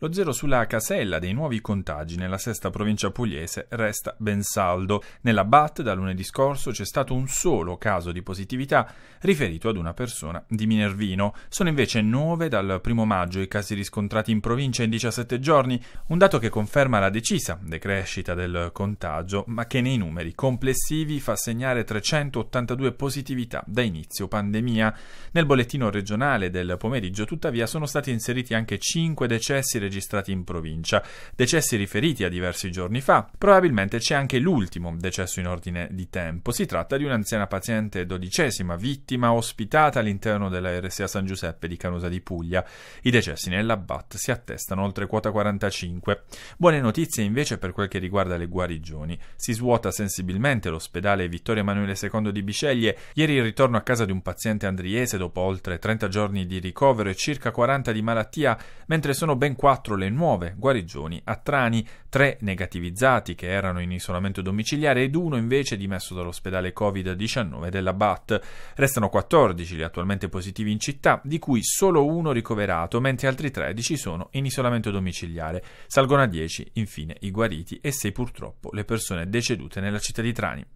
Lo zero sulla casella dei nuovi contagi nella sesta provincia pugliese resta ben saldo. Nella BAT da lunedì scorso c'è stato un solo caso di positività riferito ad una persona di Minervino. Sono invece nove dal primo maggio i casi riscontrati in provincia in 17 giorni, un dato che conferma la decisa decrescita del contagio, ma che nei numeri complessivi fa segnare 382 positività da inizio pandemia. Nel bollettino regionale del pomeriggio, tuttavia, sono stati inseriti anche 5 decessi registrati in provincia, decessi riferiti a diversi giorni fa. Probabilmente c'è anche l'ultimo decesso in ordine di tempo. Si tratta di un'anziana paziente dodicesima, vittima ospitata all'interno della RSA San Giuseppe di Canosa di Puglia. I decessi nell'abbat si attestano oltre quota 45. Buone notizie invece per quel che riguarda le guarigioni. Si svuota sensibilmente l'ospedale Vittorio Emanuele II di Biceglie. Ieri il ritorno a casa di un paziente andriese dopo oltre 30 giorni di ricovero e circa 40 di malattia, mentre sono ben 4 4 le nuove guarigioni a Trani, 3 negativizzati che erano in isolamento domiciliare ed uno invece dimesso dall'ospedale Covid-19 della BAT. Restano 14 gli attualmente positivi in città, di cui solo uno ricoverato, mentre altri 13 sono in isolamento domiciliare. Salgono a 10 infine i guariti e 6 purtroppo le persone decedute nella città di Trani.